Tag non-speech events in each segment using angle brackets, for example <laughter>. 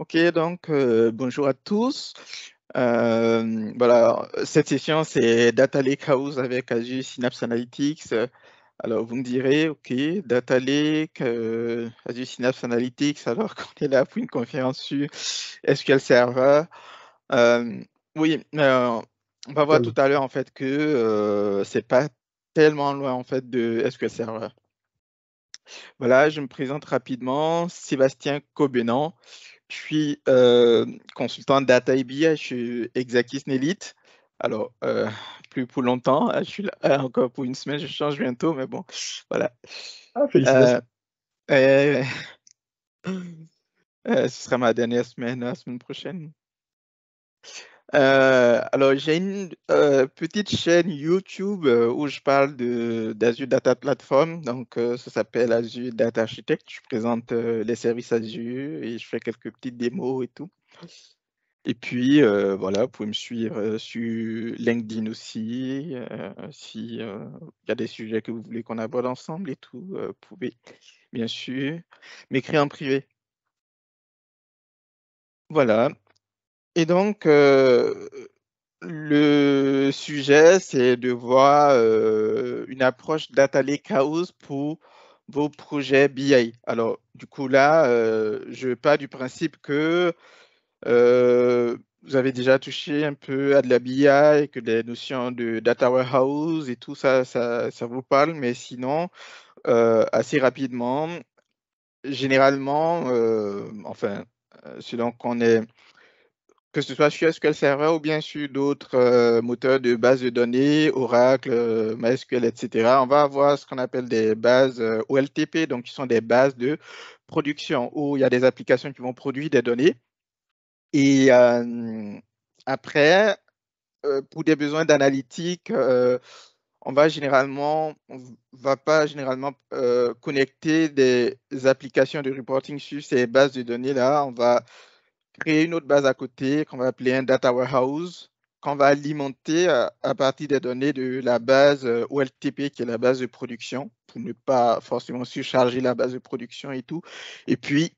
Ok, donc euh, bonjour à tous. Euh, voilà, cette session c'est Data Lake House avec Azure Synapse Analytics. Alors vous me direz, ok, Data Lake, euh, Azure Synapse Analytics, alors <laughs> qu'on est là pour une conférence sur SQL Server. oui, on va voir tout à l'heure en fait que c'est pas tellement loin en fait de SQL Server. Voilà, je me présente rapidement, Sébastien Cobenant. Je suis euh, consultant data et je suis Exakis Nélite. Alors, euh, plus pour longtemps, ah, je suis là ah, encore pour une semaine, je change bientôt, mais bon, voilà. Ah, félicitations. Euh, ce sera ma dernière semaine, la semaine prochaine. Euh, alors, j'ai une euh, petite chaîne YouTube euh, où je parle d'Azure Data Platform. Donc, ça s'appelle Azure Data Architect. Je présente les services Azure et je fais quelques petites démos et tout. Et puis, voilà, vous pouvez me suivre sur LinkedIn aussi. S'il y a des sujets que vous voulez qu'on aborde ensemble et tout, vous pouvez bien sûr m'écrire en privé. Voilà. Et donc, euh, le sujet, c'est de voir euh, une approche data Lake House pour vos projets BI. Alors, du coup, là, ne euh, je pas du principe que vous avez déjà touché un peu à de la BI, et que les notions de data warehouse et tout ça, ça, ça vous parle, mais sinon, assez rapidement, généralement, enfin, selon qu'on est que ce soit sur SQL Server ou bien sur d'autres euh, moteurs de bases de données, Oracle, euh, MySQL, etc. On va avoir ce qu'on appelle des bases euh, OLTP, donc qui sont des bases de production où il y a des applications qui vont produire des données. Et après, pour des besoins d'analytique, on va généralement, on va pas généralement connecter des applications de reporting sur ces bases de données là. On va créer une autre base à côté qu'on va appeler un data warehouse, qu'on va alimenter à, partir des données de la base euh, OLTP, qui est la base de production, pour ne pas forcément surcharger la base de production et tout. Et puis,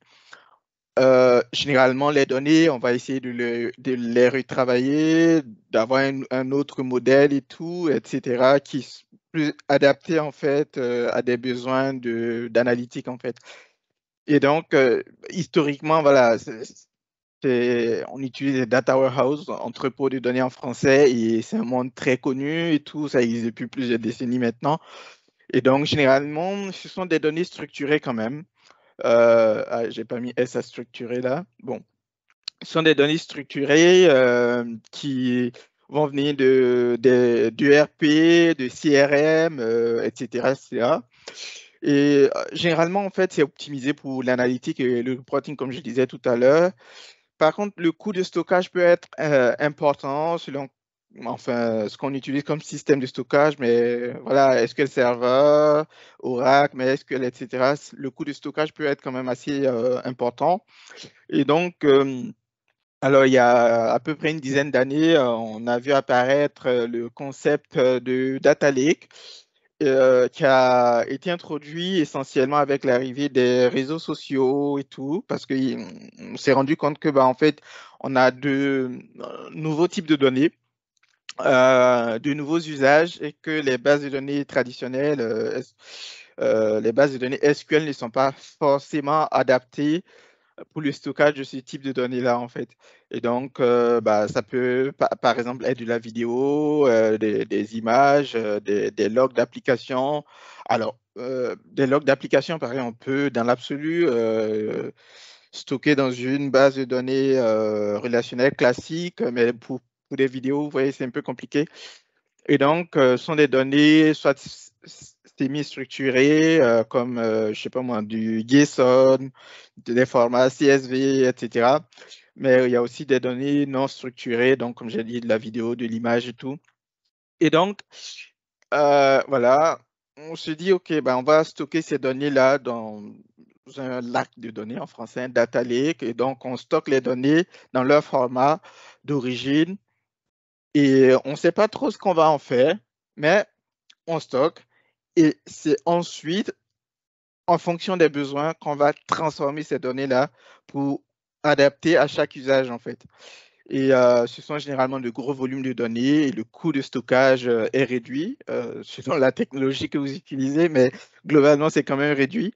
euh, généralement, les données, on va essayer de, les retravailler, d'avoir un, autre modèle et tout, etc., qui est plus adapté en fait euh, à des besoins d'analytique en fait. Et donc, historiquement, voilà, on utilise les data warehouse, entrepôt de données en français, et c'est un monde très connu et tout, ça existe depuis plusieurs décennies maintenant. Et donc, généralement, ce sont des données structurées quand même. Je euh, ah, j'ai pas mis S à structurer là. Bon. Ce sont des données structurées euh, qui vont venir de, du RP, de CRM, etc., euh, etc. Et généralement, en fait, c'est optimisé pour l'analytique et le reporting, comme je disais tout à l'heure. Par contre, le coût de stockage peut être euh, important selon enfin, ce qu'on utilise comme système de stockage, mais voilà, SQL Server, Oracle, MySQL, etc. Le coût de stockage peut être quand même assez euh, important. Et donc, euh, alors il y a à peu près une dizaine d'années, on a vu apparaître le concept de data lake euh, qui a été introduit essentiellement avec l'arrivée des réseaux sociaux et tout, parce qu'on s'est rendu compte que, bah, en fait, on a de euh, nouveaux types de données, euh, de nouveaux usages et que les bases de données traditionnelles, les bases de données SQL ne sont pas forcément adaptées pour le stockage de ce type de données-là, en fait. Et donc, euh, bah, ça peut, par, exemple, être de la vidéo, euh, des, images, euh, des, logs d'application. Alors, des logs d'application, pareil, on peut, dans l'absolu, stocker dans une base de données relationnelle classique, mais pour, pour des vidéos, vous voyez, c'est un peu compliqué. Et donc, ce sont des données soit semi-structurés euh, comme, je euh, je sais pas moi, du JSON, des formats CSV, etc. Mais il y a aussi des données non structurées, donc comme j'ai dit, de la vidéo, de l'image et tout. Et donc, euh, voilà, on se dit, OK, ben, on va stocker ces données-là dans un lac de données, en français, un data lake. Et donc, on stocke les données dans leur format d'origine. Et on ne sait pas trop ce qu'on va en faire, mais on stocke. Et c'est ensuite, en fonction des besoins, qu'on va transformer ces données-là pour adapter à chaque usage, en fait. Et euh, ce sont généralement de gros volumes de données et le coût de stockage euh, est réduit euh, <laughs> selon la technologie que vous utilisez, mais globalement, c'est quand même réduit.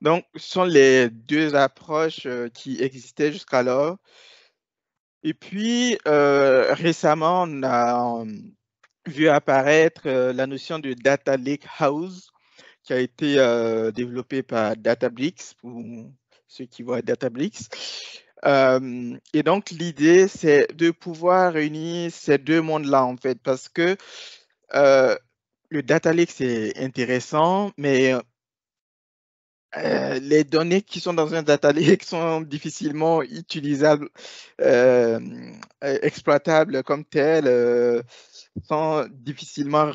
Donc, ce sont les deux approches qui existaient jusqu'alors. Et puis, récemment, on a, vu apparaître euh, la notion de data lake house qui a été euh, développée par Databricks, pour ceux qui voient Databricks. Euh, et donc, l'idée, c'est de pouvoir réunir ces deux mondes-là, en fait, parce que le data lake, c'est intéressant, mais euh, les données qui sont dans un data lake <laughs> sont difficilement utilisables, euh, euh, exploitables comme telles, sont difficilement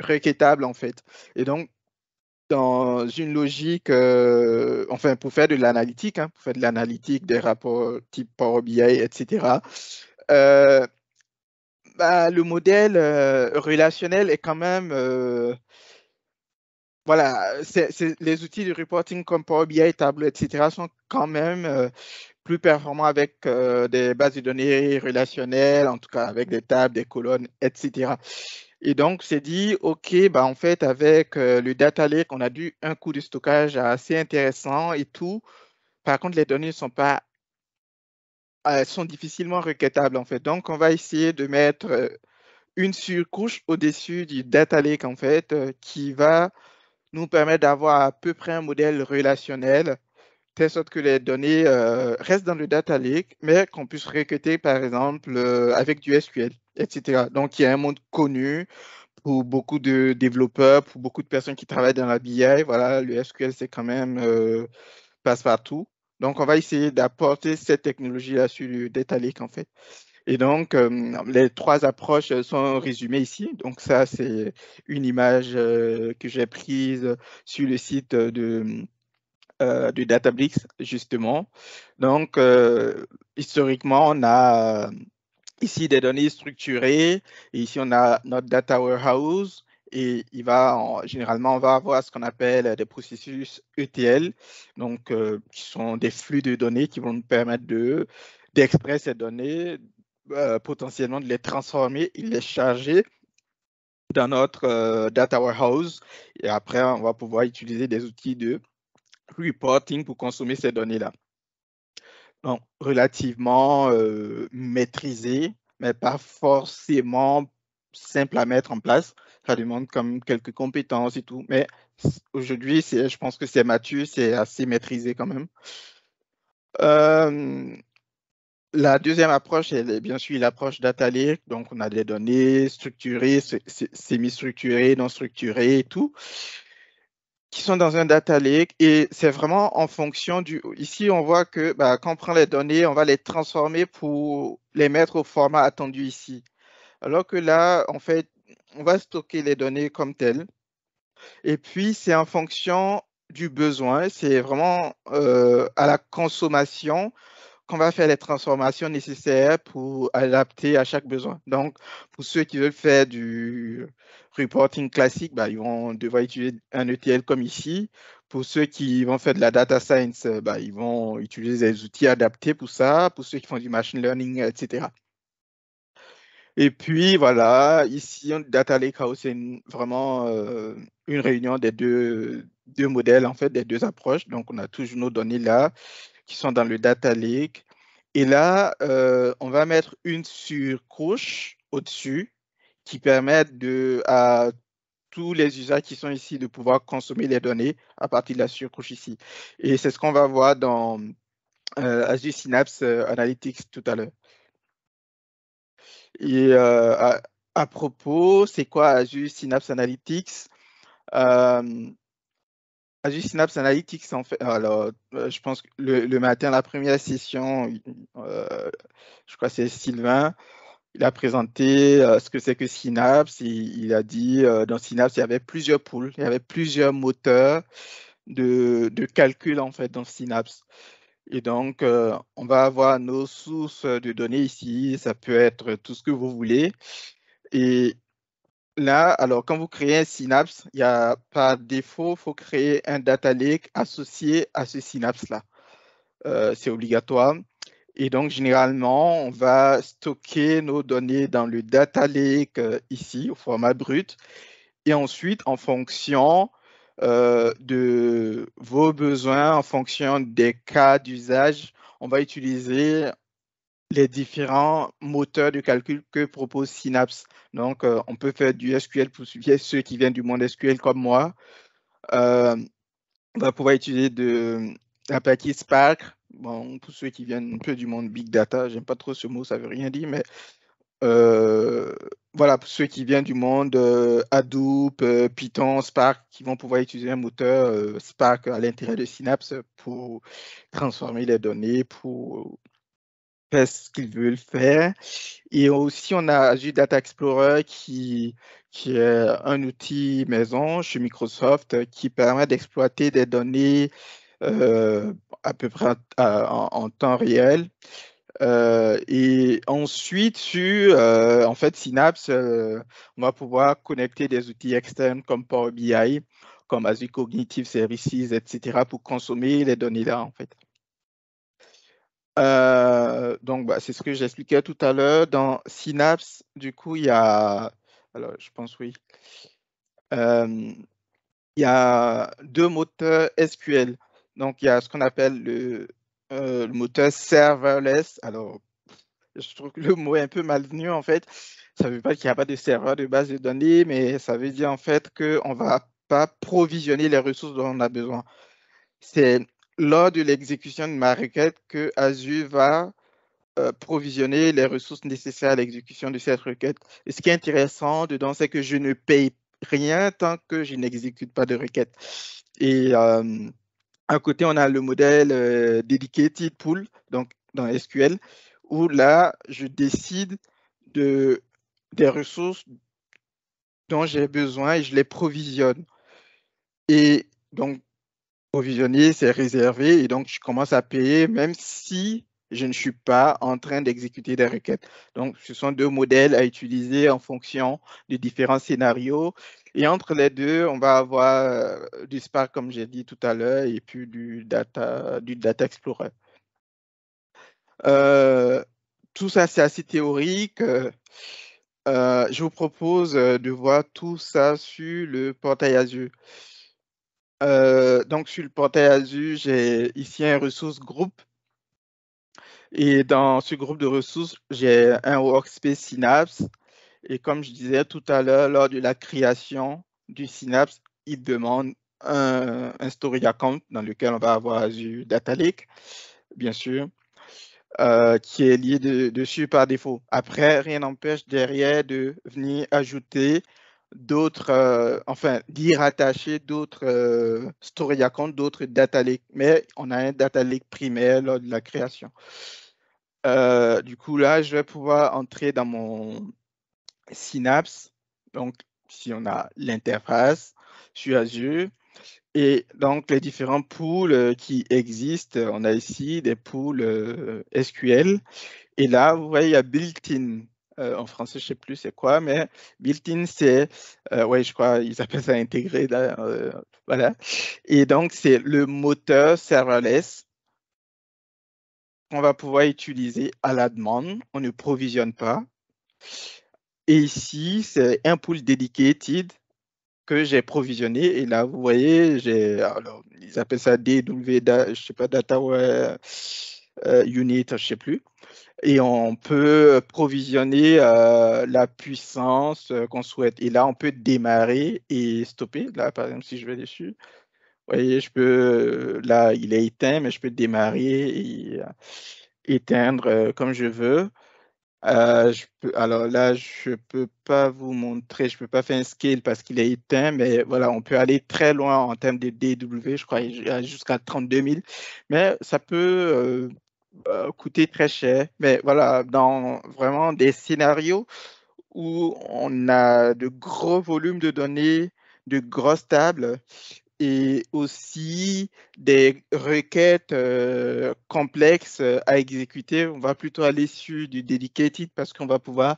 requêtables en fait. Et donc, dans une logique, enfin, pour faire de l'analytique, hein, pour faire de l'analytique des rapports type Power BI, etc., bah, le modèle relationnel est quand même voilà, c'est, les outils de reporting comme Power BI, Tableau, etc. sont quand même euh, plus performants avec euh, des bases de données relationnelles, en tout cas avec des tables, des colonnes, etc. Et donc, c'est dit, OK, bah, en fait, avec euh, le data lake, on a dû un coût de stockage assez intéressant et tout. Par contre, les données ne sont pas sont difficilement requêtables en fait. Donc, on va essayer de mettre une surcouche au-dessus du data lake en fait qui va nous permet d'avoir à peu près un modèle relationnel, telle sorte que les données euh, restent dans le data lake, mais qu'on puisse recruter, par exemple, euh, avec du SQL, etc. Donc, il y a un monde connu pour beaucoup de développeurs, pour beaucoup de personnes qui travaillent dans la BI. Voilà, le SQL, c'est quand même euh, passe-partout. Donc, on va essayer d'apporter cette technologie-là sur le data lake, en fait. Et donc, euh, les trois approches sont résumées ici. Donc ça, c'est une image euh, que j'ai prise sur le site de... Euh, du Databricks, justement. Donc, euh, historiquement, on a ici des données structurées. Et ici, on a notre data warehouse. Et il va, en, généralement, on va avoir ce qu'on appelle des processus ETL, donc qui sont des flux de données qui vont nous permettre de ces données, euh, potentiellement de les transformer et les mm. charger dans notre euh, data warehouse. Et après, on va pouvoir utiliser des outils de reporting pour consommer ces données-là. Donc, relativement euh, maîtrisé, mais pas forcément simple à mettre en place. Ça demande comme quelques compétences et tout. Mais aujourd'hui, je pense que c'est Mathieu, c'est assez maîtrisé quand même. Euh, la deuxième approche, est bien sûr l'approche data lake. Donc, on a des données structurées, semi-structurées, non structurées et tout, qui sont dans un data lake. Et c'est vraiment en fonction du. Ici, on voit que bah, quand on prend les données, on va les transformer pour les mettre au format attendu ici. Alors que là, en fait, on va stocker les données comme telles. Et puis, c'est en fonction du besoin, c'est vraiment euh, à la consommation qu'on va faire les transformations nécessaires pour adapter à chaque besoin. Donc, pour ceux qui veulent faire du reporting classique, bah, ils vont devoir utiliser un ETL comme ici. Pour ceux qui vont faire de la data science, bah, ils vont utiliser des outils adaptés pour ça. Pour ceux qui font du machine learning, etc. Et puis voilà, ici, Data House, c'est vraiment euh, une réunion des deux, deux modèles, en fait, des deux approches. Donc, on a toujours nos données là qui sont dans le Data Lake. Et là, euh, on va mettre une surcouche au-dessus qui permet à tous les usages qui sont ici de pouvoir consommer les données à partir de la surcouche ici. Et c'est ce qu'on va voir dans euh, Azure Synapse euh, Analytics tout à l'heure. Et à, propos, c'est quoi Azure Synapse Analytics Azure ah, Synapse Analytics, en fait, alors ah, euh, je pense que le, matin, la première session, euh, je crois que c'est Sylvain, il a présenté euh, ce que c'est que Synapse. il a dit dans Synapse, il y avait plusieurs pools, il y avait plusieurs moteurs de, de calcul en fait dans Synapse. Et donc, on va avoir nos sources de données ici. Ça peut être tout ce que vous voulez. Et Là, alors, quand vous créez un synapse, il y a par défaut, il faut créer un data lake associé à ce synapse-là. Euh, c'est obligatoire. Et donc, généralement, on va stocker nos données dans le data lake euh, ici, au format brut. Et ensuite, en fonction euh, de vos besoins, en fonction des cas d'usage, on va utiliser les différents moteurs de calcul que propose Synapse. Donc, euh, on peut faire du SQL pour ceux qui viennent du monde SQL comme moi. Euh, on va pouvoir utiliser de partie Spark. Bon, pour ceux qui viennent un peu du monde Big Data, j'aime pas trop ce mot, ça veut rien dire, mais euh, voilà, pour ceux qui viennent du monde Hadoop, Python, Spark, qui vont pouvoir utiliser un moteur Spark à l'intérieur de Synapse pour transformer les données, pour ce qu'ils veulent faire. Et aussi, on a Azure Data Explorer qui, qui est un outil maison chez Microsoft qui permet d'exploiter des données euh, à peu près en, temps réel. Euh, et ensuite, sur euh, en fait Synapse, on va pouvoir connecter des outils externes comme Power BI, comme Azure Cognitive Services, etc., pour consommer les données là, en fait. Euh, donc, bah, c'est ce que j'expliquais tout à l'heure. Dans Synapse, du coup, il y a. Alors, je pense oui. Euh, il y a deux moteurs SQL. Donc, il y a ce qu'on appelle euh, le, moteur serverless. Alors, je trouve que le mot est un peu malvenu en fait. Ça ne veut pas qu'il n'y a pas de serveur de base de données, mais ça veut dire en fait qu'on ne va pas provisionner les ressources dont on a besoin. C'est lors de l'exécution de ma requête que Azure va euh, provisionner les ressources nécessaires à l'exécution de cette requête. Et ce qui est intéressant dedans, c'est que je ne paye rien tant que je n'exécute pas de requête. Et euh, à côté, on a le modèle euh, dedicated pool, donc dans SQL, où là, je décide des ressources dont j'ai besoin et je les provisionne. Et donc, Provisionné, c'est réservé et donc je commence à payer même si je ne suis pas en train d'exécuter des requêtes. Donc, ce sont deux modèles à utiliser en fonction des différents scénarios. Et entre les deux, on va avoir euh, du Spark, comme j'ai dit tout à l'heure, et puis du Data, du data Explorer. Euh, tout ça, c'est assez théorique. Euh, je vous propose de voir tout ça sur le portail Azure. Euh, donc, sur le portail Azure. J'ai ici un ressource groupe. Et dans ce groupe de ressources, j'ai un workspace Synapse. Et comme je disais tout à l'heure, lors de la création du Synapse, il demande un, story account dans lequel on va avoir Azure Data Lake, bien sûr, euh, qui est lié dessus par défaut. Après, rien n'empêche derrière de venir ajouter d'autres, euh, enfin, d'y rattacher d'autres euh, story accounts, d'autres data lakes, Mais on a un data lake primaire lors de la création. Euh, du coup, là, je vais pouvoir entrer dans mon Synapse. Donc, si on a l'interface sur Azure. Et donc, les différents pools qui existent, on a ici des pools SQL. Et là, vous voyez, il y a built-in euh, en français, je ne sais plus c'est quoi, mais built-in, c'est, euh, ouais, je crois, ils appellent ça intégré, là, euh, voilà. Et donc, c'est le moteur serverless qu'on va pouvoir utiliser à la demande. On ne provisionne pas. Et ici, c'est un pool dedicated que j'ai provisionné. Et là, vous voyez, j'ai, alors, ils appellent ça DW, je sais pas, Data Unit, je ne sais plus et on peut provisionner euh, la puissance euh, qu'on souhaite. Et là, on peut démarrer et stopper. Là, par exemple, si je vais dessus, vous voyez, je peux, là, il est éteint, mais je peux démarrer et euh, éteindre comme je veux. Je peux, alors là, je ne peux pas vous montrer, je ne peux pas faire un scale parce qu'il est éteint, mais voilà, on peut aller très loin en termes de DW, je crois, jusqu'à 32 000. Mais ça peut euh, coûter très cher. Mais voilà, dans vraiment des scénarios où on a de gros volumes de données, de grosses tables et aussi des requêtes euh, complexes à exécuter. On va plutôt aller sur du dedicated parce qu'on va pouvoir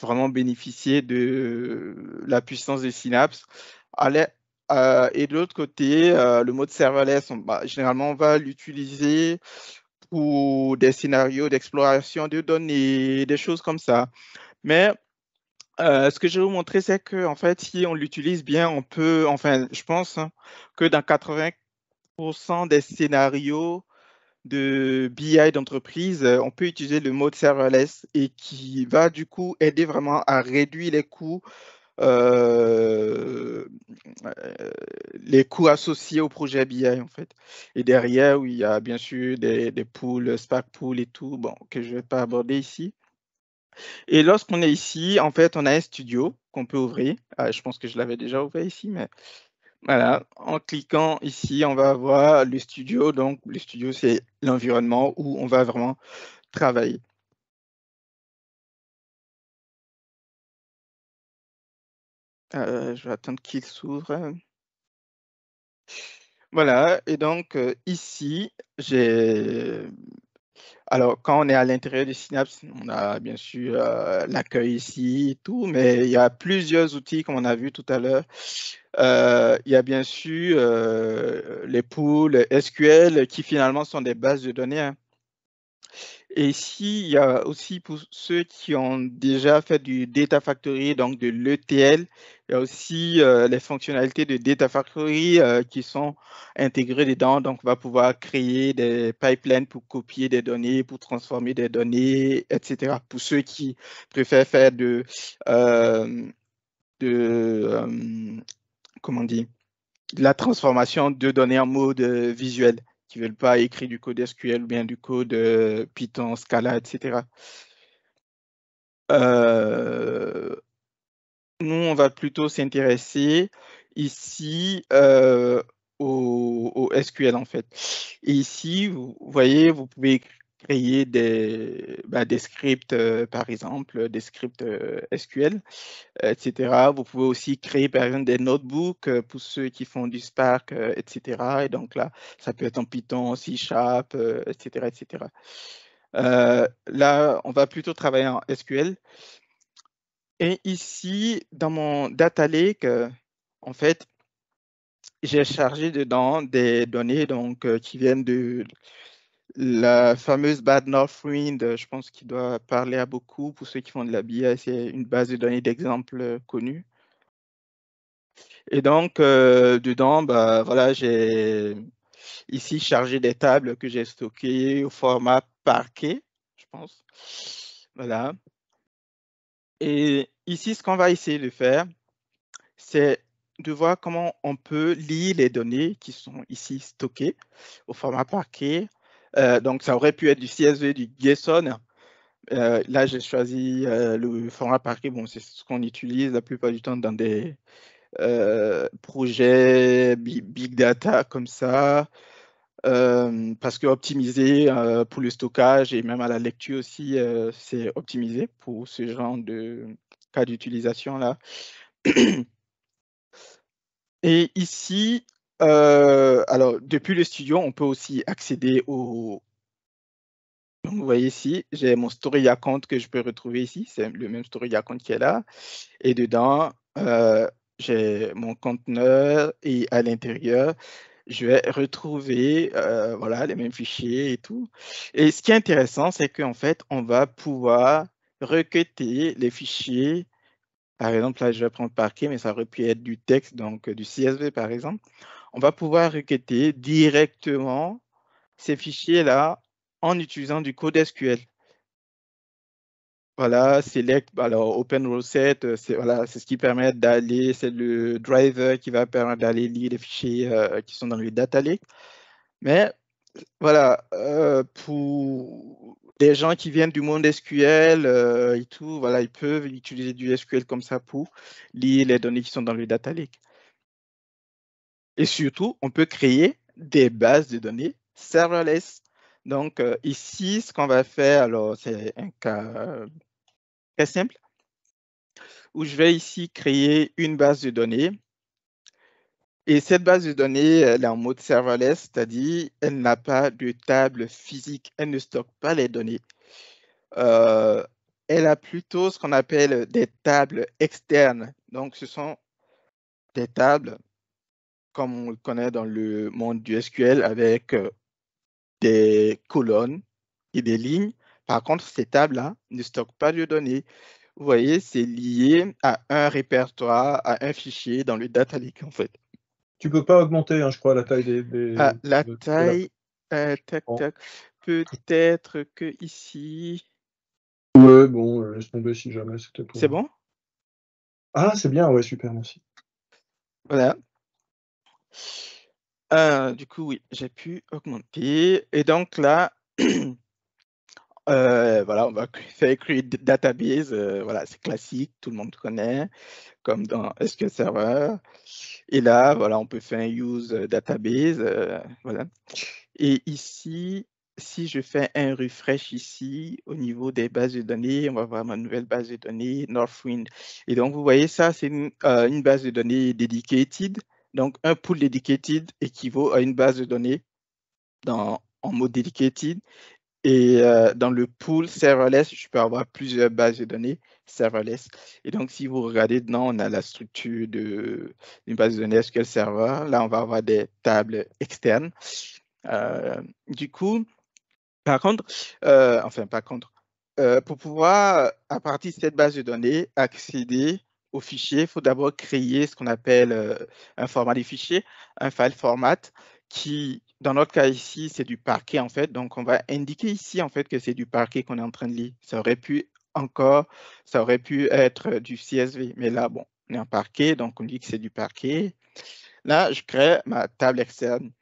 vraiment bénéficier de la puissance des synapses. Euh, et de l'autre côté, le mode serverless, on, bah, généralement, on va l'utiliser ou des scénarios d'exploration de données, des choses comme ça. Mais euh, ce que je vais vous montrer, c'est que en fait, si on l'utilise bien, on peut, enfin, je pense hein, que dans 80% des scénarios de BI d'entreprise, on peut utiliser le mode serverless et qui va du coup aider vraiment à réduire les coûts euh, les coûts associés au projet BI en fait. Et derrière, où il y a bien sûr des, pools, Spark Pool et tout, bon, que je ne vais pas aborder ici. Et lorsqu'on est ici, en fait, on a un studio qu'on peut ouvrir. Ah, je pense que je l'avais déjà ouvert ici, mais voilà. En cliquant ici, on va avoir le studio. Donc, le studio, c'est l'environnement où on va vraiment travailler. Euh, je vais attendre qu'il s'ouvre. Voilà, et donc euh, ici, j'ai. Alors, quand on est à l'intérieur du Synapse, on a bien sûr euh, l'accueil ici et tout, mais il y a plusieurs outils, comme on a vu tout à l'heure. il y a bien sûr les pools SQL qui finalement sont des bases de données. Hein. Et ici, il y a aussi pour ceux qui ont déjà fait du Data Factory, donc de l'ETL, il y a aussi euh, les fonctionnalités de Data Factory euh, qui sont intégrées dedans. Donc, on va pouvoir créer des pipelines pour copier des données, pour transformer des données, etc. Pour ceux qui préfèrent faire de, euh, comment la transformation de données en mode visuel qui veulent pas écrire du code SQL ou bien du code euh, Python, Scala, etc. Euh, nous, on va plutôt s'intéresser ici euh, au, SQL en fait. Et ici, vous voyez, vous pouvez écrire créer des, bah, scripts, euh, par exemple, euh, des scripts euh, SQL, etc. Vous pouvez aussi créer, par exemple, des notebooks pour ceux qui font du Spark, etc. Et donc là, ça peut être en Python, C Sharp, etc. etc. là, on va plutôt travailler en SQL. Et ici, dans mon data lake, en fait, j'ai chargé dedans des données donc, qui viennent de, la fameuse Bad North Wind, euh, je pense qu'il doit parler à beaucoup. Pour ceux qui font de la BI, c'est une base de données d'exemple euh, connue. Et donc, euh, dedans, bah, voilà, j'ai ici chargé des tables que j'ai stockées au format parquet, je pense. Voilà. Et ici, ce qu'on va essayer de faire, c'est de voir comment on peut lire les données qui sont ici stockées au format parquet euh, donc ça aurait pu être du CSV, du JSON. Euh, là, j'ai choisi euh, le format Parquet. Bon, c'est ce qu'on utilise la plupart du temps dans des projets big data comme ça, parce que pour le stockage et même à la lecture aussi, c'est optimisé pour ce genre de cas d'utilisation là. <clears throat> Et ici, euh, alors, depuis le studio, on peut aussi accéder au. vous voyez ici, j'ai mon story account que je peux retrouver ici. C'est le même story account qui est là. Et dedans, euh, j'ai mon conteneur et à l'intérieur, je vais retrouver euh, voilà, les mêmes fichiers et tout. Et ce qui est intéressant, c'est qu'en fait, on va pouvoir requêter les fichiers. Par exemple, là, je vais prendre parquet, mais ça aurait pu être du texte, donc du CSV, par exemple on va pouvoir requêter directement ces fichiers-là en utilisant du code SQL. Voilà, select, alors euh, c'est ce qui permet d'aller, c'est le driver qui va permettre d'aller lire les fichiers euh, qui sont dans le data lake. Mais voilà, euh, pour des gens qui viennent du monde SQL et tout, voilà, ils peuvent utiliser du SQL comme ça pour lire les données qui sont dans le data lake. Et surtout, on peut créer des bases de données serverless. Donc euh, ici, ce qu'on va faire, alors c'est un cas très simple, où je vais ici créer une base de données. Et cette base de données, elle est en mode serverless, c'est-à-dire elle n'a pas de table physique, elle ne stocke pas les données. Euh, elle a plutôt ce qu'on appelle des tables externes. Donc ce sont des tables on le connaît dans le monde du SQL, avec euh, des colonnes et des lignes. Par contre, ces tables-là ne stockent pas de données. Vous voyez, c'est lié à un répertoire, à un fichier dans le data lake, en fait. Tu peux pas augmenter, hein, je crois, la taille des. Ah, la taille. Euh, Peut-être que ici. bon, euh, laisse tomber si jamais c'était C'est bon Ah, c'est bien, ouais, super, merci. Voilà. Euh, du coup, oui, j'ai pu augmenter. Et donc là, <clears throat> euh, voilà, on va <laughs> créer database. Euh, voilà, c'est classique, tout le monde connaît, comme dans SQL Server. Et là, voilà, on peut faire un use database. voilà. Et ici, si je fais un refresh ici au niveau des bases de données, on va voir ma nouvelle base de données, Northwind. Et donc, vous voyez, ça, c'est une, une, base de données dedicated. Donc, un pool dedicated équivaut à une base de données dans, en mode dedicated. Et euh, dans le pool serverless, je peux avoir plusieurs bases de données serverless. Et donc, si vous regardez dedans, on a la structure d'une base de données SQL Server. Là, on va avoir des tables externes. Euh, du coup, par contre, euh, enfin, par contre, pour pouvoir, à partir de cette base de données, accéder au fichier, il faut d'abord créer ce qu'on appelle euh, un format des fichiers, un file format qui, dans notre cas ici, c'est du parquet en fait. Donc, on va indiquer ici en fait que c'est du parquet qu'on est en train de lire. Ça aurait pu encore, ça aurait pu être du CSV, mais là, bon, on est en parquet, donc on dit que c'est du parquet. Là, je crée ma table externe.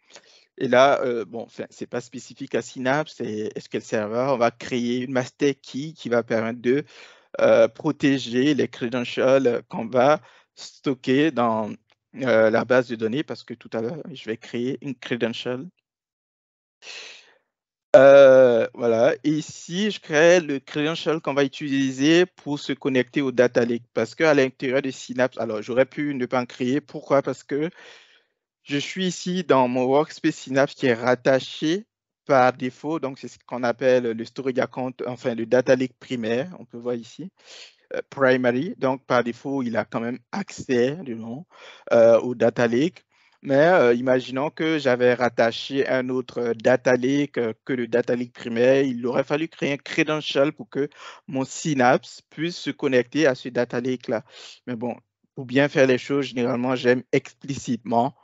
Et là, euh, bon, bon, c'est pas spécifique à Synapse, c'est SQL Server. On va créer une master key qui va permettre de euh, protéger les credentials qu'on va stocker dans euh, la base de données parce que tout à l'heure, je vais créer une credential. Euh, voilà, ici, je crée le credential qu'on va utiliser pour se connecter au data lake parce qu'à l'intérieur de Synapse, alors j'aurais pu ne pas en créer. Pourquoi Parce que je suis ici dans mon workspace Synapse qui est rattaché par défaut, donc c'est ce qu'on appelle le storage account, enfin le data lake primaire, on peut voir ici, euh, primary. Donc par défaut, il a quand même accès du euh, au data lake. Mais euh, imaginons que j'avais rattaché un autre data lake que le data lake primaire, il aurait fallu créer un credential pour que mon Synapse puisse se connecter à ce data lake là. Mais bon, pour bien faire les choses, généralement, j'aime explicitement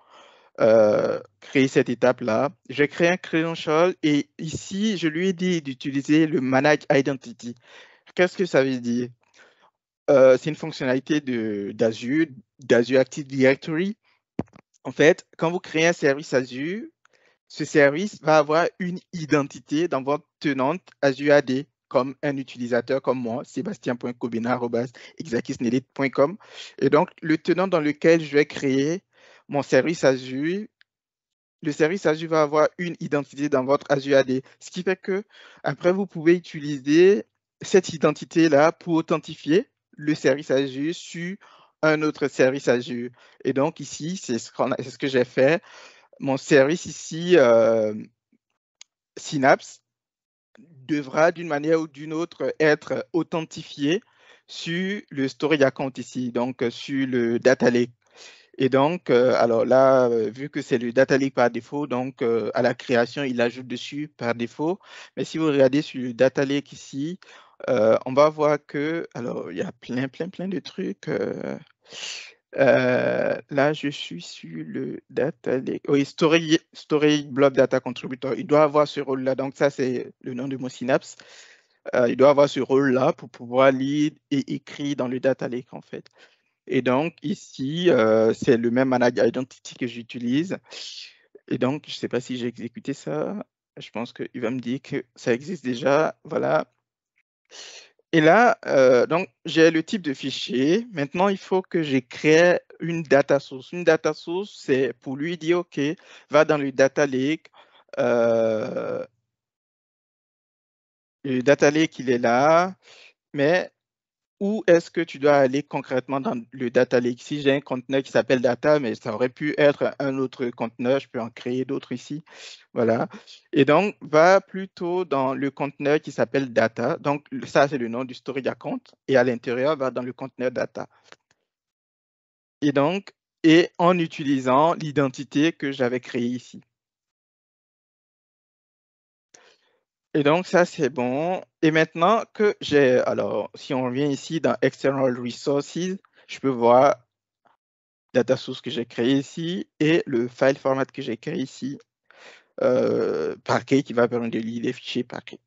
euh, créer cette étape-là. J'ai créé un credential et ici, je lui ai dit d'utiliser le Manage Identity. Qu'est-ce que ça veut dire euh, C'est une fonctionnalité d'Azure, d'Azure Active Directory. En fait, quand vous créez un service Azure, ce service va avoir une identité dans votre tenante Azure AD comme un utilisateur comme moi, sébastien.cobina.exakisnelit.com. Et donc, le tenant dans lequel je vais créer mon service Azure, le service Azure va avoir une identité dans votre Azure AD, ce qui fait que après vous pouvez utiliser cette identité là pour authentifier le service Azure sur un autre service Azure. Et donc ici, c'est ce, que j'ai fait. Mon service ici, euh, Synapse, devra d'une manière ou d'une autre être authentifié sur le storage account ici, donc sur le data lake. Et donc, euh, alors là, euh, vu que c'est le data lake par défaut, donc euh, à la création, il ajoute dessus par défaut. Mais si vous regardez sur le data lake ici, on va voir que, alors il y a plein, plein, plein de trucs. là, je suis sur le data lake. Oui, Story, data contributor. Il doit avoir ce rôle-là. Donc ça, c'est le nom de mon synapse. il doit avoir ce rôle-là pour pouvoir lire et écrire dans le data lake, en fait. Et donc, ici, euh, c'est le même manager identity que j'utilise. Et donc, je ne sais pas si j'ai exécuté ça. Je pense qu'il va me dire que ça existe déjà. Voilà. Et là, euh, donc, j'ai le type de fichier. Maintenant, il faut que j'ai créé une data source. Une data source, c'est pour lui dire, OK, va dans le data lake. Euh, le data lake, il est là. Mais où est-ce que tu dois aller concrètement dans le data lake Si j'ai un conteneur qui s'appelle data, mais ça aurait pu être un autre conteneur, je peux en créer d'autres ici. Voilà. Et donc, va plutôt dans le conteneur qui s'appelle data. Donc, ça, c'est le nom du story account. Et à l'intérieur, va dans le conteneur data. Et donc, et en utilisant l'identité que j'avais créée ici. Et donc, ça, c'est bon. Et maintenant que j'ai, alors, si on revient ici dans External Resources, je peux voir data source que j'ai créé ici et le file format que j'ai créé ici, euh, Parquet, qui va permettre de lire les fichiers Parquet.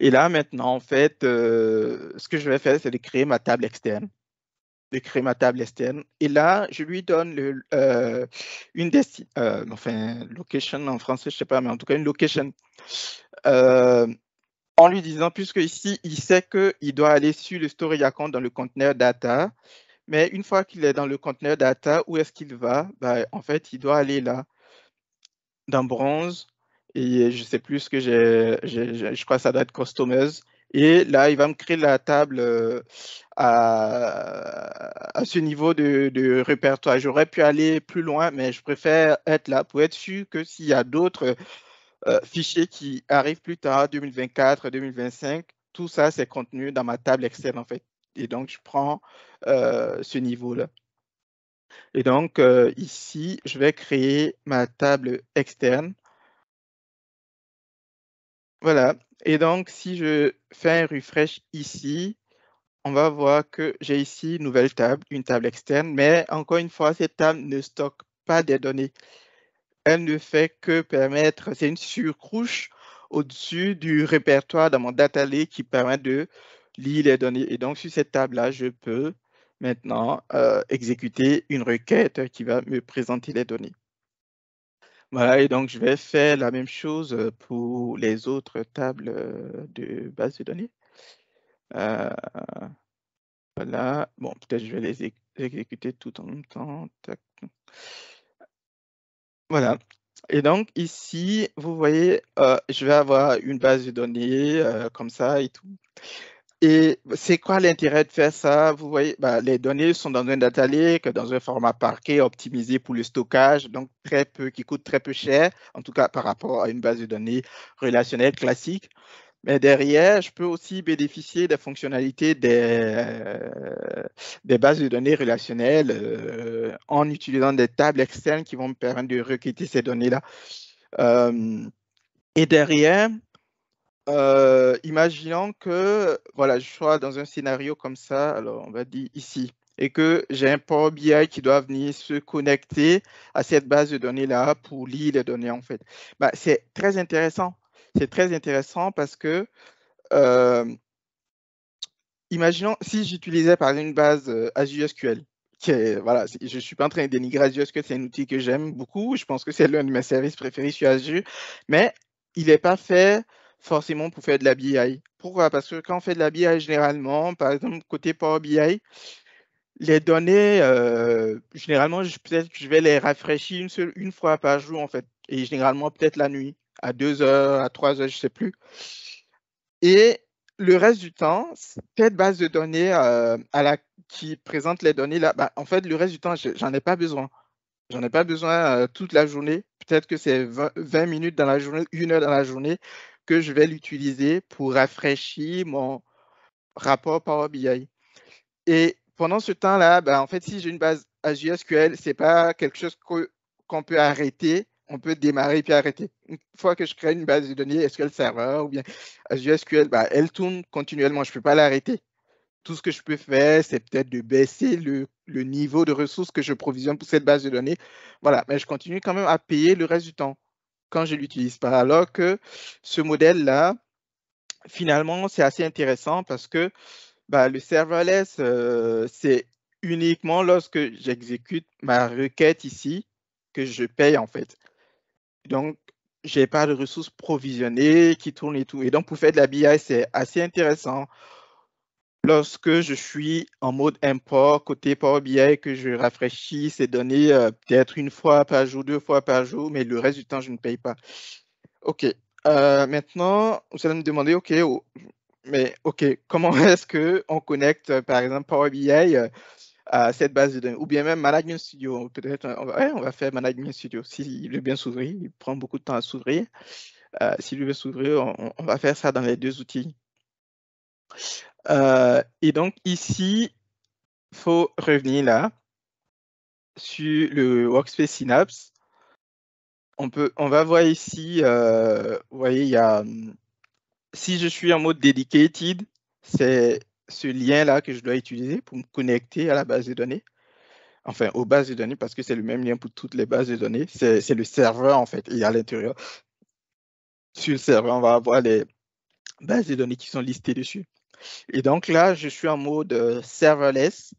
Et là, maintenant, en fait, euh, ce que je vais faire, c'est de créer ma table externe créer ma table externe. Et là, je lui donne euh, une destination, euh, enfin, location en français, je ne sais pas, mais en tout cas, une location. Euh, en lui disant, puisque ici, il sait qu'il doit aller sur le story account dans le conteneur data, mais une fois qu'il est dans le conteneur data, où est-ce qu'il va bah, En fait, il doit aller là, dans bronze, et je sais plus ce que j'ai, je crois que ça doit être customers. Et là, il va me créer la table euh, à, ce niveau de, répertoire. J'aurais pu aller plus loin, mais je préfère être là pour être sûr que s'il y a d'autres euh, fichiers qui arrivent plus tard, 2024, 2025, tout ça, c'est contenu dans ma table externe, en fait. Et donc, je prends euh, ce niveau-là. Et donc, ici, je vais créer ma table externe voilà. Et donc, si je fais un refresh ici, on va voir que j'ai ici une nouvelle table, une table externe, mais encore une fois, cette table ne stocke pas des données. Elle ne fait que permettre, c'est une surcouche au-dessus du répertoire dans mon data lake qui permet de lire les données. Et donc, sur cette table-là, je peux maintenant euh, exécuter une requête qui va me présenter les données. Voilà, et donc je vais faire la même chose euh, pour les autres tables euh, de base de données. Euh, voilà, bon, peut-être je vais les exécuter tout en même temps. Voilà, et donc ici, vous voyez, je vais avoir une base de données comme ça et tout. Et c'est quoi l'intérêt de faire ça Vous voyez, bah, les données sont dans un data lake, dans un format parquet optimisé pour le stockage, donc très peu, qui coûte très peu cher, en tout cas par rapport à une base de données relationnelle classique. Mais derrière, je peux aussi bénéficier des fonctionnalités des, euh, bases de données relationnelles euh, en utilisant des tables externes qui vont me permettre de requêter ces données-là. Euh, et derrière, euh, imaginons que voilà, je sois dans un scénario comme ça, alors on va dire ici, et que j'ai un Power BI qui doit venir se connecter à cette base de données-là pour lire les données en fait. Bah, c'est très intéressant. C'est très intéressant parce que euh, imaginons si j'utilisais par exemple une base euh, Azure SQL. Qui est, voilà, je ne suis pas en train de dénigrer Azure SQL, c'est un outil que j'aime beaucoup. Je pense que c'est l'un de mes services préférés sur Azure, mais il n'est pas fait forcément pour faire de la BI. Pourquoi Parce que quand on fait de la BI généralement, par exemple côté Power BI, les données, euh, généralement, peut-être que je vais les rafraîchir une, fois par jour en fait, et généralement peut-être la nuit, à 2 heures, à 3 heures, je ne sais plus. Et le reste du temps, cette base de données euh, à la, qui présente les données là, bah, en fait, le reste du temps, j'en ai pas besoin. J'en ai pas besoin euh, toute la journée. Peut-être que c'est 20, minutes dans la journée, une heure dans la journée que je vais l'utiliser pour rafraîchir mon rapport Power BI. Et pendant ce temps-là, ben, en fait, si j'ai une base SQL, ce n'est pas quelque chose qu'on peut arrêter. On peut démarrer puis arrêter. Une fois que je crée une base de données SQL Server ou bien SQL, ben, elle tourne continuellement. Je ne peux pas l'arrêter. Tout ce que je peux faire, c'est peut-être de baisser le niveau de ressources que je provisionne pour cette base de données. Voilà, mais je continue quand même à payer le reste du temps quand je l'utilise pas. Alors que ce modèle-là, finalement, c'est assez intéressant parce que bah, le serverless, euh, c'est uniquement lorsque j'exécute ma requête ici que je paye en fait. Donc, je n'ai pas de ressources provisionnées qui tournent et tout. Et donc, pour faire de la BI, c'est assez intéressant. Lorsque je suis en mode import côté Power BI, que je rafraîchis ces données euh, peut-être une fois par jour, deux fois par jour, mais le reste du temps, je ne paye pas. OK. Euh, maintenant, vous allez me demander, OK, oh, mais OK, comment <laughs> est-ce qu'on connecte, euh, par exemple, Power BI à cette base de données Ou bien même Management Studio. peut on, va faire Management Studio. S'il veut bien s'ouvrir, il prend beaucoup de temps à s'ouvrir. S'il veut s'ouvrir, on, va faire ça dans les deux outils. Euh, et donc ici, il faut revenir là sur le workspace Synapse. On, peut, on va voir ici, euh, vous voyez, il y a, si je suis en mode dedicated, c'est ce lien-là que je dois utiliser pour me connecter à la base de données. Enfin, aux bases de données, parce que c'est le même lien pour toutes les bases de données. C'est le serveur, en fait. Et à l'intérieur, sur le serveur, on va avoir les bases de données qui sont listées dessus. Et donc là, je suis en mode euh, serverless.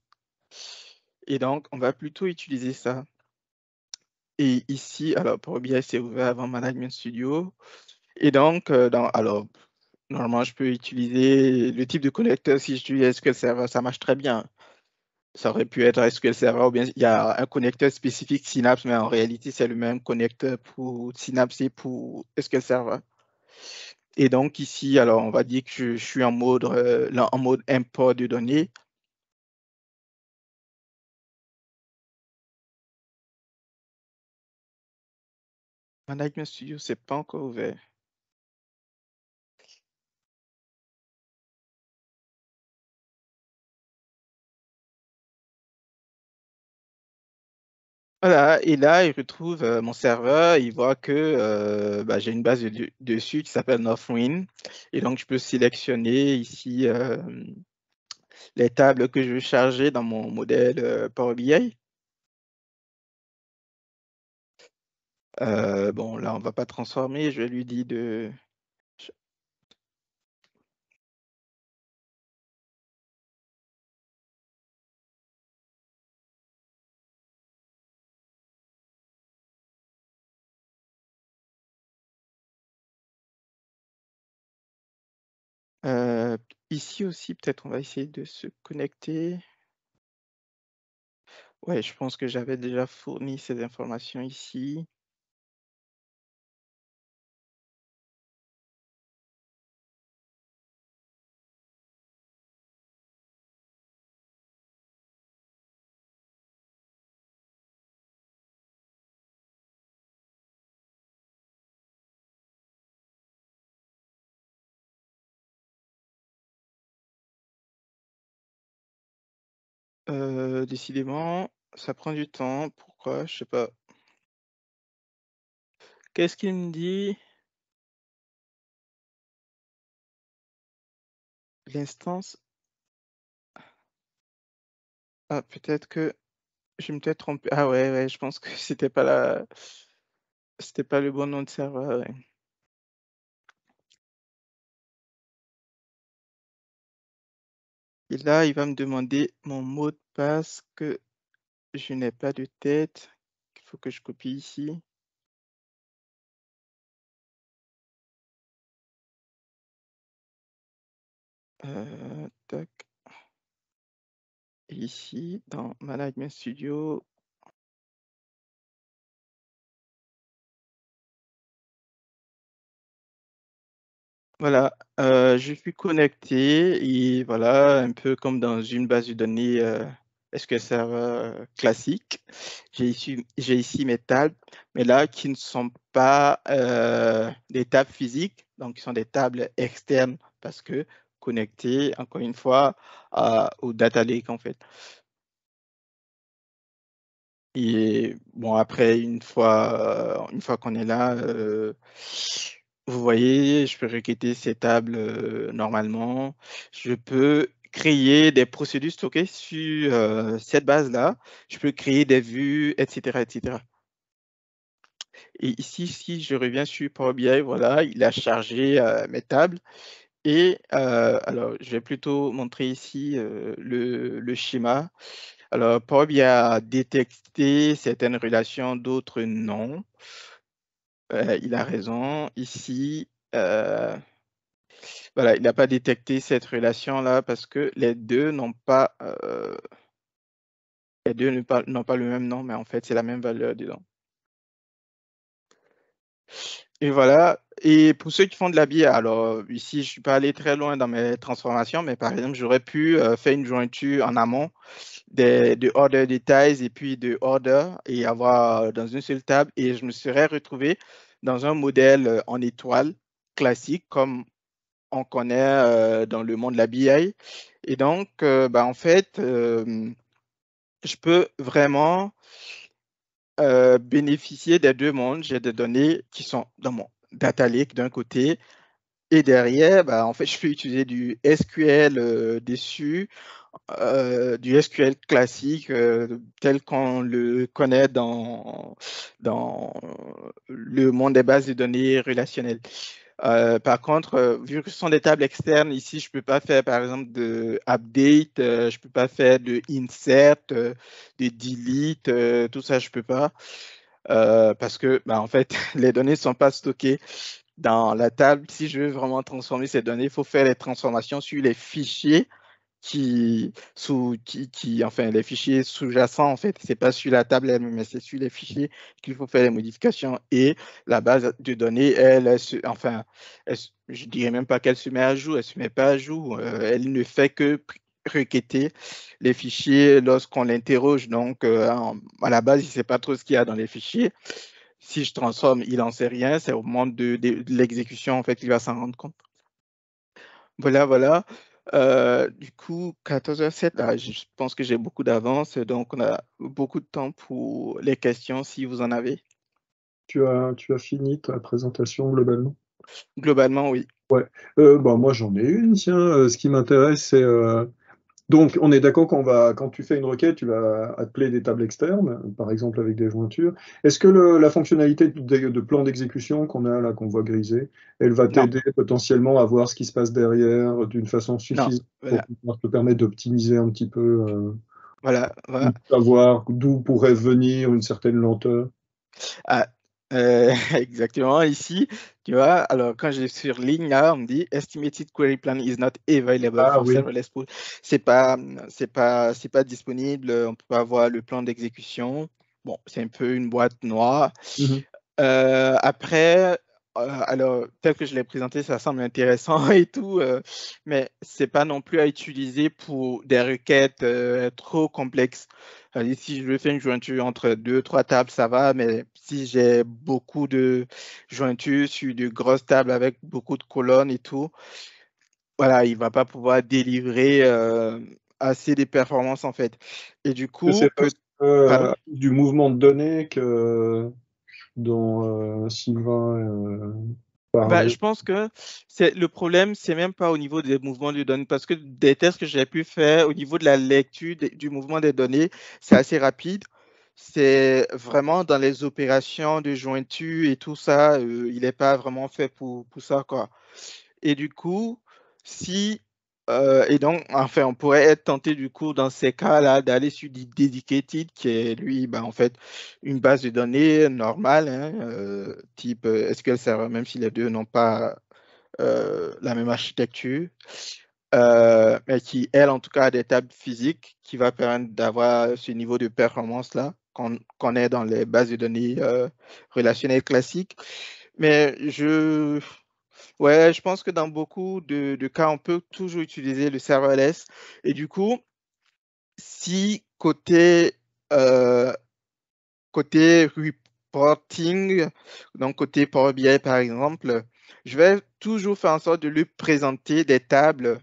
Et donc, on va plutôt utiliser ça. Et ici, alors pour BI, c'est ouvert avant Management Studio. Et donc, euh, alors, normalement, je peux utiliser le type de connecteur. Si je dis SQL Server, ça marche très bien. Ça aurait pu être SQL Server ou bien il y a un connecteur spécifique Synapse, mais en réalité, c'est le même connecteur pour Synapse et pour SQL Server. Et donc ici, alors on va dire que je, suis en mode, euh, en mode import de données. Management Studio, c'est pas encore ouvert. Voilà, et là, il retrouve euh, mon serveur, il voit que euh, bah, j'ai une base dessus qui s'appelle Northwind, et donc je peux sélectionner ici euh, les tables que je veux charger dans mon modèle Power BI. bon, là, on ne va pas transformer, je lui dis de Ici aussi, peut-être on va essayer de se connecter. Ouais, je pense que j'avais déjà fourni ces informations ici. Euh, décidément, ça prend du temps. Pourquoi Je sais pas. Qu'est-ce qu'il me dit L'instance. Ah, peut-être que je me suis trompé. Ah ouais, ouais, je pense que <laughs> c'était pas la c'était pas le bon nom de serveur. Et là, il va me demander mon mot parce que je n'ai pas de tête. Il faut que je copie ici. Euh, tac. ici, dans Management Studio, Voilà, euh, je suis connecté et voilà, un peu comme dans une base de données euh, est-ce que c'est euh, classique. J'ai ici, j'ai ici mes tables, mais là qui ne sont pas euh, des tables physiques, donc qui sont des tables externes parce que connectées, encore une fois, au data lake en fait. Et bon, après, une fois, euh, une fois qu'on est là, vous voyez, je peux requêter ces tables normalement. Je peux créer des procédures stockées sur euh, cette base-là. Je peux créer des vues, etc., etc. Et ici, si je reviens sur Power BI, voilà, il a chargé euh, mes tables. Et euh, alors, je vais plutôt montrer ici le, le, schéma. Alors, Power BI a détecté certaines relations, d'autres non. il a raison. Ici, voilà, il n'a pas détecté cette relation-là parce que les deux n'ont pas, euh, les deux n'ont pas, le même nom, mais en fait, c'est la même valeur dedans. Et voilà. Et pour ceux qui font de la bière, alors ici, je ne suis pas allé très loin dans mes transformations, mais par exemple, j'aurais pu euh, faire une jointure en amont des, de order details et puis de order et avoir euh, dans une seule table et je me serais retrouvé dans un modèle en étoile classique comme on connaît euh, dans le monde de la BI. Et donc, euh, bah, en fait, euh, je peux vraiment bénéficier des deux mondes. J'ai des données qui sont dans mon data lake d'un côté et derrière, bah, en fait, je peux utiliser du SQL dessus, du SQL classique tel qu'on le connaît dans, dans le monde des bases de données relationnelles. Euh, par contre, euh, vu que ce sont des tables externes, ici, je ne peux pas faire, par exemple, de update, euh, je ne peux pas faire de insert, de delete, tout ça, je ne peux pas. parce que, bah, en fait, <laughs> les données ne sont pas stockées dans la table. Si je veux vraiment transformer ces données, il faut faire les transformations sur les fichiers qui, sous, qui, enfin, les fichiers sous-jacents, en fait, c'est pas sur la table mais c'est sur les fichiers qu'il faut faire les modifications et la base de données, elle, enfin, je dirais même pas qu'elle se met à jour, elle se met pas à jour, euh, elle ne fait que requêter les fichiers lorsqu'on l'interroge. Donc, euh, à la base, il sait pas trop ce qu'il y a dans les fichiers. Si je transforme, il en sait rien. C'est au moment de, de l'exécution, en fait, qu'il va s'en rendre compte. Voilà, voilà. Euh, du coup, 14h07, ah, je pense que j'ai beaucoup d'avance, donc on a beaucoup de temps pour les questions si vous en avez. Tu as, tu as fini ta présentation globalement Globalement, oui. Ouais. Euh, bon, bah, moi, j'en ai une, tiens. Euh, ce qui m'intéresse, c'est donc, on est d'accord qu'on va, quand tu fais une requête, tu vas appeler des tables externes, par exemple avec des jointures. Est-ce que la fonctionnalité de, plan d'exécution qu'on a là, qu'on voit grisé, elle va t'aider potentiellement à voir ce qui se passe derrière d'une façon suffisante pour te permettre d'optimiser un petit peu, euh, voilà, voilà. savoir d'où pourrait venir une certaine lenteur. Ah, euh, <laughs> exactement, ici, tu vois, alors quand je suis sur ligne, là, on me dit Estimated Query Plan is not available ah C'est pas, c'est pas, c'est pas disponible, on peut pas voir le plan d'exécution. Bon, c'est un peu une boîte noire. Mm-hmm. Euh, après, euh, alors, tel que je l'ai présenté, ça semble intéressant <laughs> et tout, mais euh, mais c'est pas non plus à utiliser pour des requêtes euh, trop complexes. si je veux faire une jointure entre deux, trois tables, ça va, mais si j'ai beaucoup de jointures sur de grosses tables avec beaucoup de colonnes et tout, voilà, il va pas pouvoir délivrer assez des performances en fait. Et du coup, du mouvement de données que dont euh, Sylvain euh, bah, je pense que c'est le problème, c'est même pas au niveau des mouvements de données, parce que des tests que j'ai pu faire au niveau de la lecture du mouvement des données, c'est assez rapide. C'est vraiment dans les opérations de jointure et tout ça, euh, il n'est pas vraiment fait pour, pour ça, quoi. Et du coup, si euh, et donc, enfin, on pourrait être tenté du coup dans ces cas-là d'aller sur Dedicated, qui est lui, ben, en fait, une base de données normale, hein, euh, type euh, SQL Server, même si les deux n'ont pas la même architecture, mais qui, elle, en tout cas, a des tables physiques qui va permettre d'avoir ce niveau de performance-là qu'on qu est dans les bases de données relationnelles classiques. Mais je Ouais, je pense que dans beaucoup de, cas, on peut toujours utiliser le serverless. Et du coup, si côté, euh, côté reporting, donc côté Power BI par exemple, je vais toujours faire en sorte de lui présenter des tables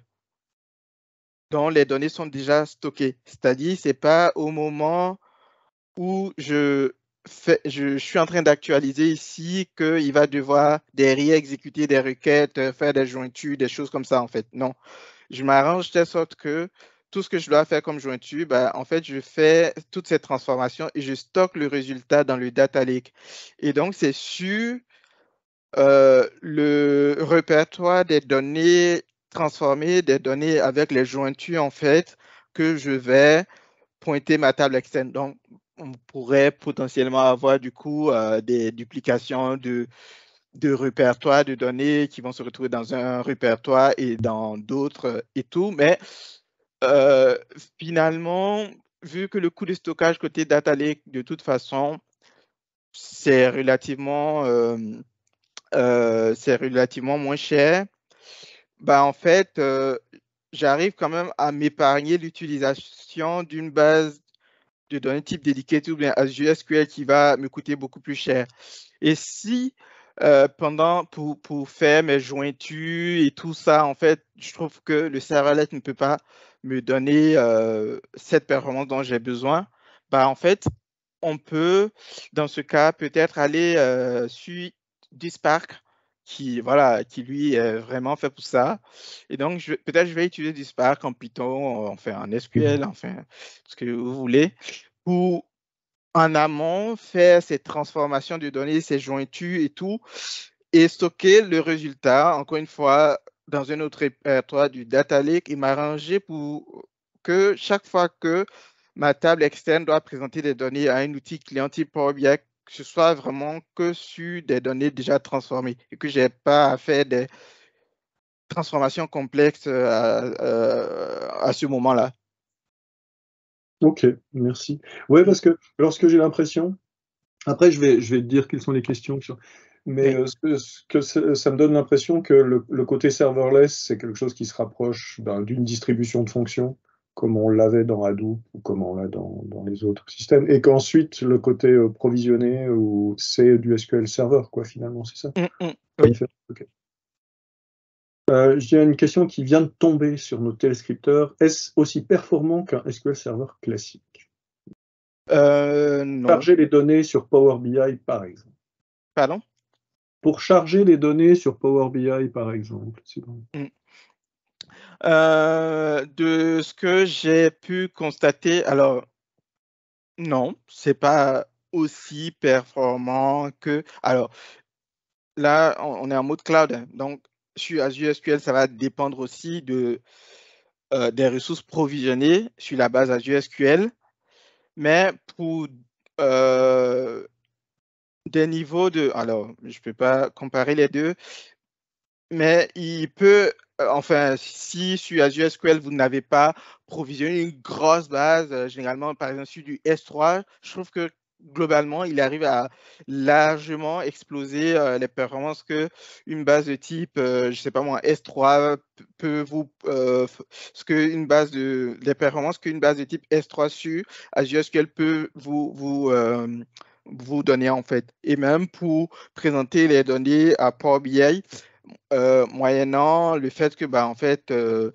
dont les données sont déjà stockées. C'est-à-dire, ce n'est pas au moment où je, je, suis en train d'actualiser ici qu'il va devoir réexécuter exécuter des requêtes, euh, faire des jointures, des choses comme ça, en fait. Non. Je m'arrange de sorte que tout ce que je dois faire comme jointure, bah, en fait, je fais toutes ces transformations et je stocke le résultat dans le data lake. Et donc, c'est sur euh, le répertoire des données transformées, des données avec les jointures, en fait, que je vais pointer ma table externe. Donc, on pourrait potentiellement avoir du coup euh, des duplications de, de répertoires de données qui vont se retrouver dans un répertoire et dans d'autres euh, et tout. Mais euh, finalement, vu que le coût de stockage côté Data Lake, de toute façon, c'est relativement, c'est relativement moins cher, bah, en fait, j'arrive quand même à m'épargner l'utilisation d'une base de donner type délicate ou bien Azure SQL qui va me coûter beaucoup plus cher. Et si euh, pendant pour, faire mes jointures et tout ça, en fait, je trouve que le serverless ne peut pas me donner euh, cette performance dont j'ai besoin, bah en fait, on peut, dans ce cas, peut-être aller euh, sur Dispark qui, voilà, qui lui est vraiment fait pour ça. Et donc, peut-être je vais utiliser du Spark en Python, enfin en SQL, mhm. enfin ce que vous voulez, pour en amont faire ces transformations de données, ces jointures et tout, et stocker le résultat, encore une fois, dans un autre répertoire du Data Lake et m'arranger pour que chaque fois que ma table externe doit présenter des données à un outil client type Power BI que ce soit vraiment que sur des données déjà transformées et que je n'ai pas à faire des transformations complexes euh, euh, à, ce moment-là. Ok, merci. Oui, parce que lorsque j'ai l'impression, après je vais, je vais te dire quelles sont les questions, mais euh, que, ça me donne l'impression que le, côté serverless, c'est quelque chose qui se rapproche ben, d'une distribution de fonctions comme on l'avait dans Hadoop ou comme on l'a dans, les autres systèmes, et qu'ensuite le côté euh, provisionné ou c'est du SQL Server, quoi, finalement, c'est ça. Mm, mm, euh, j'ai une question qui vient de tomber sur nos téléscripteurs. Est-ce aussi performant qu'un SQL Server classique euh, Charger les données sur Power BI, par exemple. Pardon Pour charger les données sur Power BI, par exemple. Mm. Euh, de ce que j'ai pu constater, alors non, c'est pas aussi performant que. Alors là, on est en mode cloud, hein, donc sur Azure SQL, ça va dépendre aussi de, euh, des ressources provisionnées sur la base Azure SQL, mais pour euh, des niveaux de. Alors, je ne peux pas comparer les deux, mais il peut euh, enfin, si sur Azure SQL, vous n'avez pas provisionné une grosse base, euh, généralement, par exemple, sur du S3, je trouve que globalement, il arrive à largement exploser euh, les performances que une base de type, je ne sais pas moi, S3 peut vous, ce base de, les performances qu'une base de type S3 sur Azure SQL peut vous, vous, vous donner en fait. Et même pour présenter les données à Power BI, euh, moyennant le fait que, bah, en fait, je euh,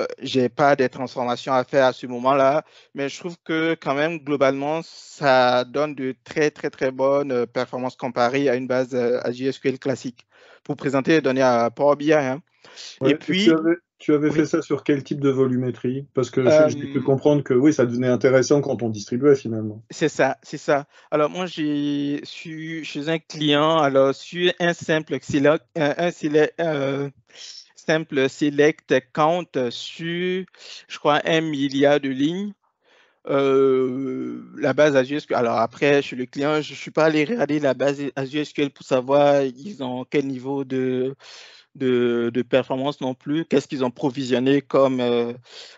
euh, j'ai pas des transformations à faire à ce moment-là, mais je trouve que quand même globalement ça donne de très très très bonnes performances comparées à une base à JSQL classique pour présenter les données à Power BI. et puis tu avais fait ça sur quel type de volumétrie Parce que je peux comprendre que oui, ça devenait intéressant quand on distribuait finalement. C'est ça, c'est ça. Alors moi, j'ai suis chez un client, alors sur un simple select, euh, un euh, simple select count sur, je crois, un milliard de lignes. Euh, la base SQL. Alors après, chez le client, je ne suis pas allé regarder la base SQL pour savoir ils ont quel niveau de de, performance non plus. Qu'est-ce qu'ils ont provisionné comme, euh,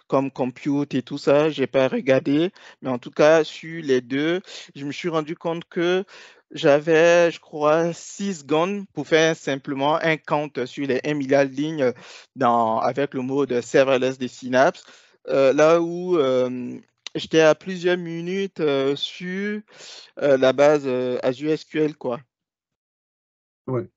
comme compute et tout ça, j'ai pas regardé. Mais en tout cas, sur les deux, je me suis rendu compte que j'avais, je crois, 6 secondes pour faire simplement un compte sur les 1 milliard de lignes dans, avec le mode serverless des Synapse. Euh, là où euh, j'étais à plusieurs minutes sur la base Azure SQL, quoi. Ouais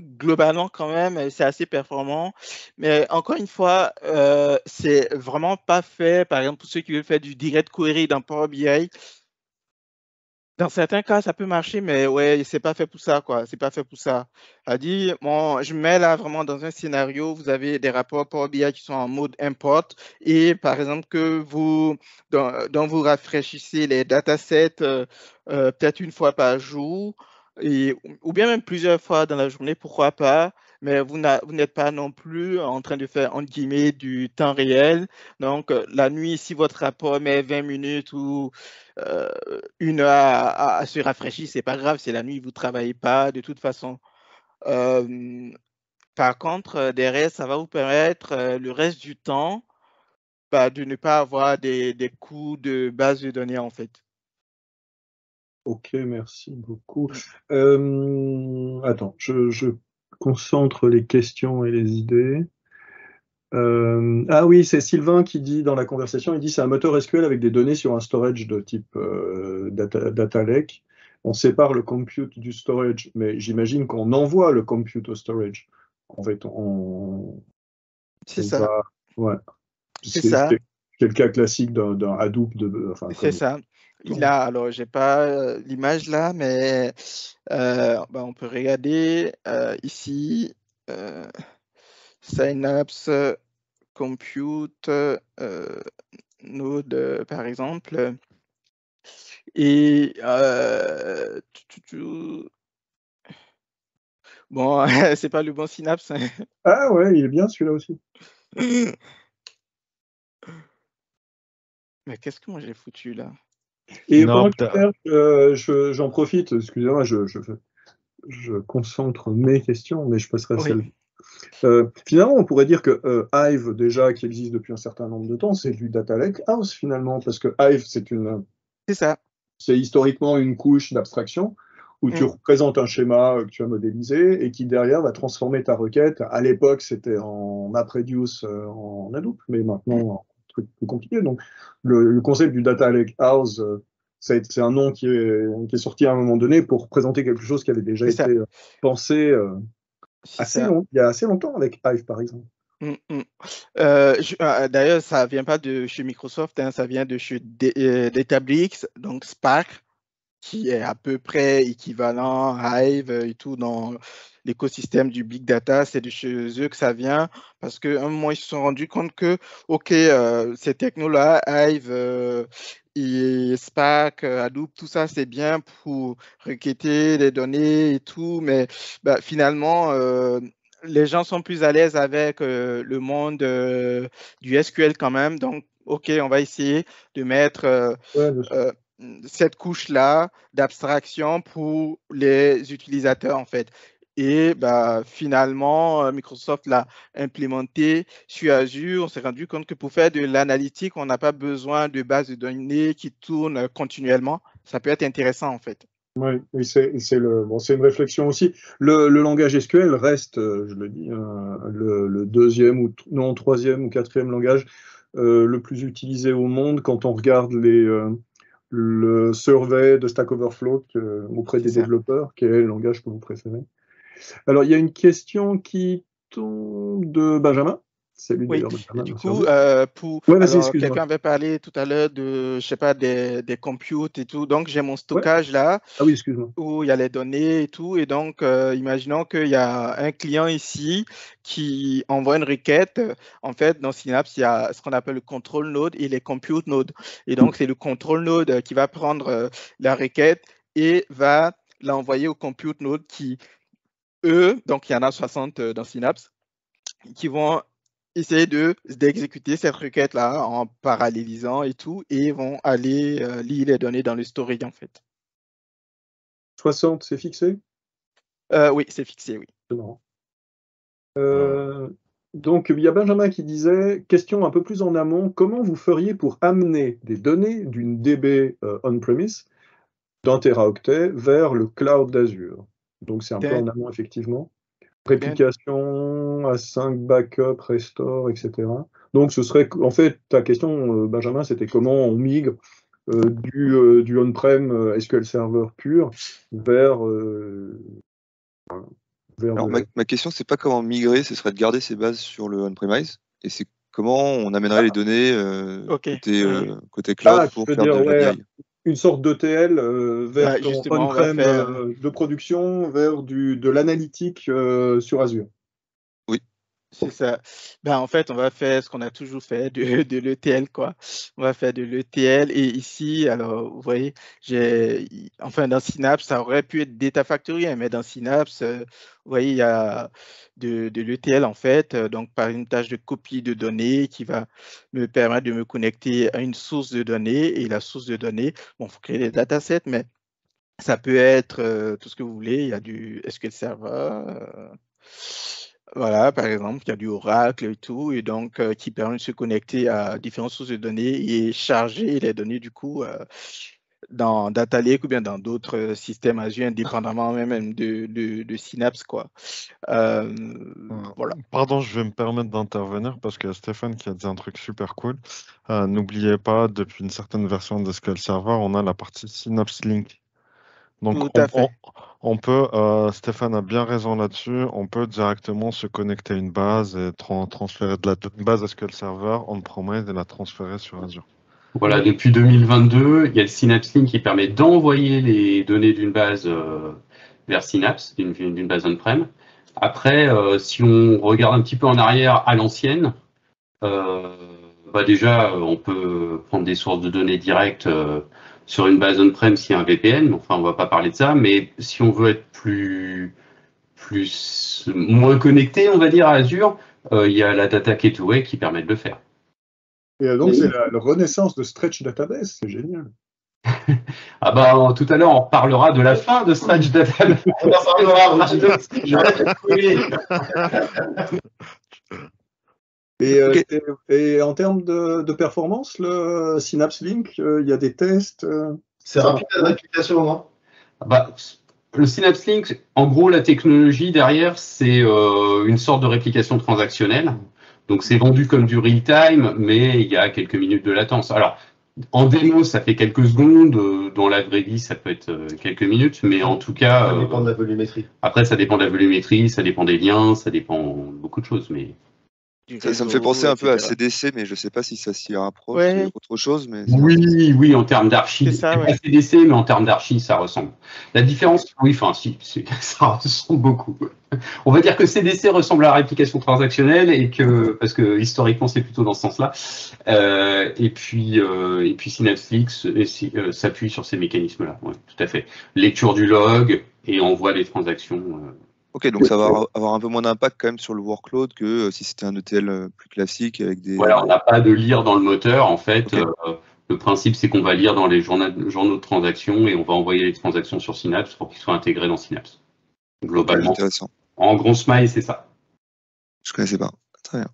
globalement quand même, c'est assez performant. Mais encore une fois, euh, c'est vraiment pas fait. Par exemple, pour ceux qui veulent faire du direct query dans Power BI, dans certains cas, ça peut marcher, mais ouais, c'est pas fait pour ça, quoi. C'est pas fait pour ça. A dit, bon, je mets là vraiment dans un scénario, vous avez des rapports Power BI qui sont en mode import et par exemple que vous, dans, vous rafraîchissez les datasets euh, euh, peut-être une fois par jour ou bien même plusieurs fois dans la journée, pourquoi pas, mais vous n'êtes pas non plus en train de faire, entre guillemets, du temps réel. Donc, euh, la nuit, si votre rapport met 20 minutes ou euh, une heure à, se rafraîchir, c'est pas grave, c'est la nuit, vous travaillez pas de toute façon. Euh, par contre, derrière, ça va vous permettre le reste du temps bah, de ne pas avoir des coûts de base de données, en fait. Ok, merci beaucoup. Euh, attends, je, concentre les questions et les idées. Euh, ah oui, c'est Sylvain qui dit dans la conversation, il dit c'est un moteur SQL avec des données sur un storage de type euh, data, lake. On sépare le compute du storage, mais j'imagine qu'on envoie le compute au storage. En fait, on... C'est ça. C'est ça. le cas classique d'un Hadoop. De, c'est ça il a, alors j'ai pas euh, l'image là, mais euh, bah, on peut regarder euh, ici Synapse Compute Node par exemple. Et tu, bon, <laughs> c'est pas le bon Synapse. ah ouais, il est bien celui-là aussi. mais qu'est-ce que moi j'ai foutu là et non, euh, j'en profite, excusez-moi, je, je, concentre mes questions, mais je passerai à celle. Euh, finalement, on pourrait dire que euh, Hive, déjà, qui existe depuis un certain nombre de temps, c'est du Data Lake House, finalement, parce que Hive, c'est une. C'est ça. C'est historiquement une couche d'abstraction où tu mm. représentes un schéma que tu as modélisé et qui derrière va transformer ta requête. À l'époque, c'était en MapReduce, en Hadoop, mais maintenant plus compliqué. Donc, le, concept du data lake house, euh, c'est un nom qui est, sorti à un moment donné pour présenter quelque chose qui avait déjà été euh, pensé euh, assez il y a assez longtemps avec Hive, par exemple. Mm, mm. Ah, d'ailleurs, ça vient pas de chez Microsoft, hein, ça vient de chez Databricks, donc Spark qui est à peu près équivalent à Hive et tout dans l'écosystème du big data, c'est de chez eux que ça vient parce qu'à un hein, moment, ils se sont rendus compte que, OK, euh, ces technos-là, Hive, euh, et Spark, euh, Hadoop, tout ça, c'est bien pour requêter les données et tout, mais bah, finalement, les gens sont plus à l'aise avec le monde du SQL quand même. Donc, OK, on va essayer de mettre cette couche-là d'abstraction pour les utilisateurs, en fait. Et bah, finalement, euh, Microsoft l'a implémenté sur Azure. On s'est rendu compte que pour faire de l'analytique, on n'a pas besoin de bases de données qui tournent euh, continuellement. Ça peut être intéressant, en fait. Oui, c'est bon, une réflexion aussi. Le, langage SQL reste, euh, je le dis, le, deuxième ou non troisième ou quatrième langage le plus utilisé au monde quand on regarde les, le survey de Stack Overflow auprès des développeurs, quel est le langage que vous préférez. Alors, il y a une question qui tombe de Benjamin oui. de du coup, euh, pour quelqu'un avait parlé tout à l'heure de, je sais pas, des, des computes et tout. Donc, j'ai mon stockage là ah où il y a les données et tout. Et donc, euh, imaginons qu'il y a un client ici qui envoie une requête. En fait, dans Synapse, il y a ce qu'on appelle le control node et les compute nodes. Et donc, c'est le control node euh, qui va prendre la requête et va l'envoyer au compute node qui, eux, donc il y en a 60 dans Synapse, qui vont essayer de d'exécuter cette requête là en parallélisant et tout et vont aller euh, lire les données dans le storage en fait. 60, euh, c'est fixé Oui, c'est fixé, oui. Euh, donc il y a Benjamin qui disait question un peu plus en amont, comment vous feriez pour amener des données d'une DB on-premise d'un teraoctet vers le cloud d'Azure Donc c'est un peu en amont effectivement réplication, A5 backup, restore, etc. Donc ce serait, en fait, ta question, euh, Benjamin, c'était comment on migre euh, du, euh, du on-prem SQL Server pur vers. ma, question, c'est pas comment migrer, ce serait de garder ses bases sur le on-premise, et c'est comment on amènerait ah. les données côté, côté, cloud ah, pour faire une sorte d'ETL euh, vers bah, euh, de production, vers du, de l'analytique euh, sur Azure. C'est ça. Ben, en fait, on va faire ce qu'on a toujours fait de, l'ETL, <laughs> quoi. On va faire de l'ETL. Et ici, alors, vous voyez, j'ai, enfin, dans Synapse, ça aurait pu être Data Factory, hein, mais dans Synapse, euh, vous voyez, il y a de, l'ETL, en fait, euh, donc par une tâche de copie de données qui va me permettre de me connecter à une source de données. Et la source de données, bon, il faut créer des datasets, mais ça peut être euh, tout ce que vous voulez. Il y a du SQL Server. Voilà, par exemple, il y a du Oracle et tout, et donc euh, qui permet de se connecter à différentes sources de données et charger les données du coup euh, dans Data ou bien dans d'autres euh, systèmes Azure, indépendamment même de, Synapse. Quoi. voilà. Pardon, je vais me permettre d'intervenir parce que Stéphane qui a dit un truc super cool. N'oubliez pas, depuis une certaine version de SQL Server, on a la partie Synapse Link donc on, peut, euh, Stéphane a bien raison là-dessus, on peut directement se connecter à une base et transférer de la base à le serveur, on promet de la transférer sur Azure. Voilà, depuis 2022, il y a le Synapse Link qui permet d'envoyer les données d'une base euh, vers Synapse, d'une base on-prem. Après, euh, si on regarde un petit peu en arrière à l'ancienne, bah déjà, on peut prendre des sources de données directes sur une base on-prem s'il y a un VPN, enfin, on va pas parler de ça. Mais si on veut être plus, plus moins connecté, on va dire, à Azure, euh, il y a la Data Gateway qui permet de le faire. Et euh, donc, c'est la, renaissance de Stretch Database, c'est génial. <laughs> ah bah, tout à l'heure, on parlera de la fin de Stretch Database. <laughs> on en parlera, <laughs> Euh, et, en termes de, performance, le Synapse Link, euh, il y a des tests euh, C'est rapide la réplication, réplication, hein. ah bah, le Synapse Link, en gros, la technologie derrière, c'est une sorte de réplication transactionnelle. Donc, c'est vendu comme du real-time, mais il y a quelques minutes de latence. Alors, en démo, ça fait quelques secondes. Dans la vraie vie, ça peut être quelques minutes, mais en tout cas. Ça dépend de la volumétrie. Après, ça dépend de la volumétrie, ça dépend des liens, ça dépend beaucoup de choses. Mais ça me fait penser un peu à CDC, mais je ne sais pas si ça s'y rapproche ou autre chose. Mais oui, oui, en termes d'archives. C'est CDC, mais en termes d'archives, ça ressemble. La différence, oui, enfin, si, <laughs> ça ressemble beaucoup. On va dire que CDC ressemble à la réplication transactionnelle, et que, parce que historiquement, c'est plutôt dans ce sens-là. Euh, et puis, euh, et puis euh, euh, s'appuie sur ces mécanismes-là. tout à fait. Lecture du log et envoie les transactions. Ok, donc ça va avoir un peu moins d'impact quand même sur le workload que euh, si c'était un ETL euh, plus classique avec des. Voilà, on n'a pas de lire dans le moteur. En fait, euh, le principe c'est qu'on va lire dans les journaux, de transactions et on va envoyer les transactions sur Synapse pour qu'ils soient intégrés dans Synapse. Globalement. En gros, Smile, c'est ça. Je ne connaissais pas. Très bien.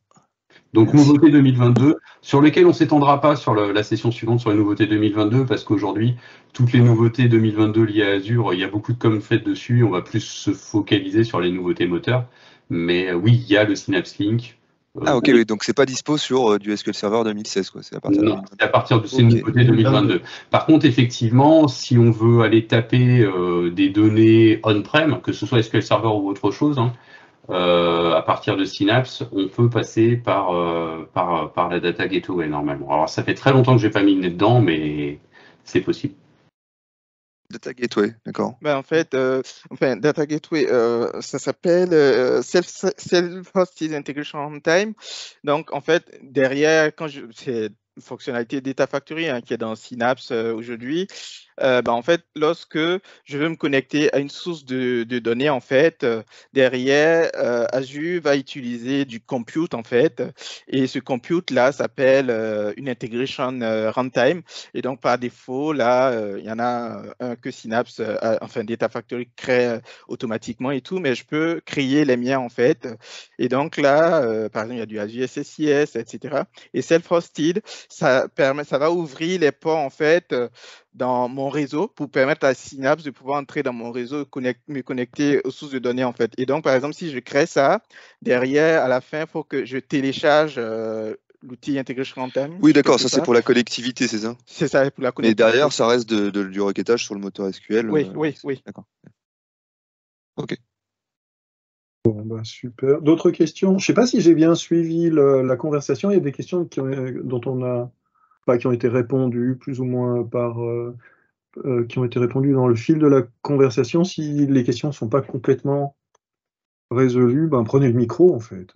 Donc nouveauté 2022, sur lequel on s'étendra pas sur la, session suivante sur les nouveautés 2022, parce qu'aujourd'hui, toutes les nouveautés 2022 liées à Azure, il y a beaucoup de com faites dessus, on va plus se focaliser sur les nouveautés moteurs. Mais euh, oui, il y a le Synapse Link. Euh, ah ok, oui. donc c'est pas dispo sur euh, du SQL Server 2016, quoi. c'est à partir, de... ces nouveautés 2022. Par contre, effectivement, si on veut aller taper des données on-prem, que ce soit SQL Server ou autre chose, hein, euh, à partir de Synapse, on peut passer par, euh, par, par la data gateway normalement. Alors ça fait très longtemps que je n'ai pas mis le nez dedans, mais c'est possible. Data Gateway, d'accord. Ben en fait, euh, enfin, Data Gateway, ça s'appelle Self-Hosted Integration Runtime. Donc, en fait, derrière, quand je, c'est fonctionnalité Data Factory hein, qui est dans Synapse aujourd'hui. Euh, bah, en fait, lorsque je veux me connecter à une source de, données, en fait, euh, derrière, euh, Azure va utiliser du compute, en fait, et ce compute-là s'appelle une integration runtime. Et donc, par défaut, là, il y en a un que Synapse, enfin, Data Factory crée automatiquement et tout, mais je peux créer les miens, en fait. Et donc, là, par exemple, il y a du Azure SSIS, etc. Et self-hosted, ça, permet, ça va ouvrir les ports, en fait, dans mon réseau pour permettre à Synapse de pouvoir entrer dans mon réseau et me connecter aux sources de données en fait. Et donc, par exemple, si je crée ça, derrière, à la fin, il faut que je télécharge euh, l'outil intégré sur Runtime. Oui, d'accord, ça, c'est pour la collectivité, c'est ça C'est ça, pour la collectivité. Et derrière, ça reste du requêtage sur le moteur SQL. Oui, euh, oui, oui. D'accord. OK. Bon, ben super. D'autres questions Je ne sais pas si j'ai bien suivi la conversation. Il y a des questions qui, euh, dont on a qui ont été répondus plus ou moins par, euh, euh, qui ont été dans le fil de la conversation. Si les questions ne sont pas complètement résolues, ben, prenez le micro en fait.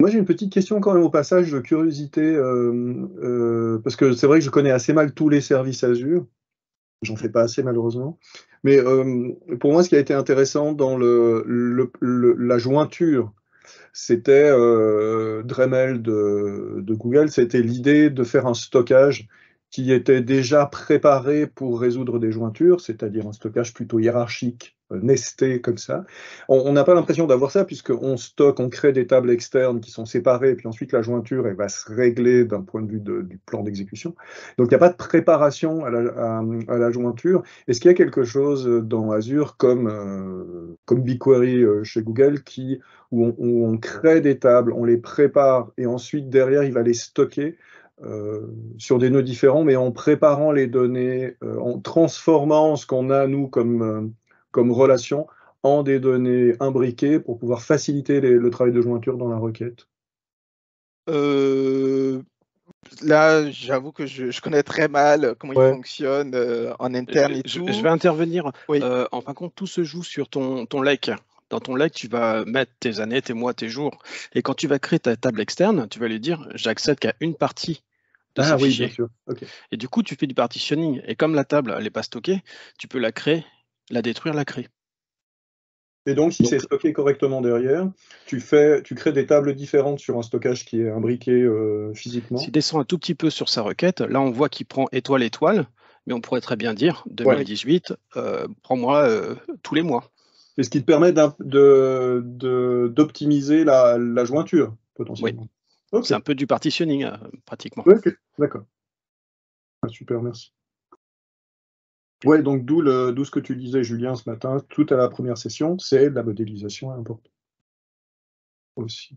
Moi, j'ai une petite question quand même au passage de curiosité, euh, parce que c'est vrai que je connais assez mal tous les services Azure. J'en fais pas assez malheureusement. Mais pour moi, ce qui a été intéressant dans la jointure c'était euh, Dremel de Google, c'était l'idée de faire un stockage qui était déjà préparé pour résoudre des jointures, c'est-à-dire un stockage plutôt hiérarchique nester comme ça. On n'a pas l'impression d'avoir ça puisque on stocke, on crée des tables externes qui sont séparées et puis ensuite la jointure elle va se régler d'un point de vue du plan d'exécution. Donc il n'y a pas de préparation à la, jointure. Est-ce qu'il y a quelque chose dans Azure comme, euh, comme BigQuery euh, chez Google qui, où on, crée des tables, on les prépare et ensuite derrière il va les stocker euh, sur des nœuds différents, mais en préparant les données, en transformant ce qu'on a, nous, comme, comme relation en des données imbriquées pour pouvoir faciliter le travail de jointure dans la requête euh, Là, j'avoue que je, connais très mal comment il fonctionne euh, en interne et je, tout. Je vais intervenir. Euh, en fin de compte, tout se joue sur ton, ton dans ton lake, tu vas mettre tes années, tes mois, tes jours. Et quand tu vas créer ta table externe, tu vas lui dire j'accède qu'à une partie de ah, Et du coup, tu fais du partitioning. Et comme la table, elle n'est pas stockée, tu peux la créer la détruire, la créer. Et donc, si c'est stocké correctement derrière, tu, fais, tu crées des tables différentes sur un stockage qui est imbriqué euh, physiquement. S'il descend un tout petit peu sur sa requête, là, on voit qu'il prend étoile-étoile, mais on pourrait très bien dire 2018, euh, prends-moi euh, tous les mois. Et ce qui te permet d'optimiser la, jointure, potentiellement. Oui. C'est un peu du partitioning, pratiquement. D'accord. Ah, super, merci. Oui, donc d'où ce que tu disais, Julien, ce matin, tout à la première session, c'est la modélisation importante aussi.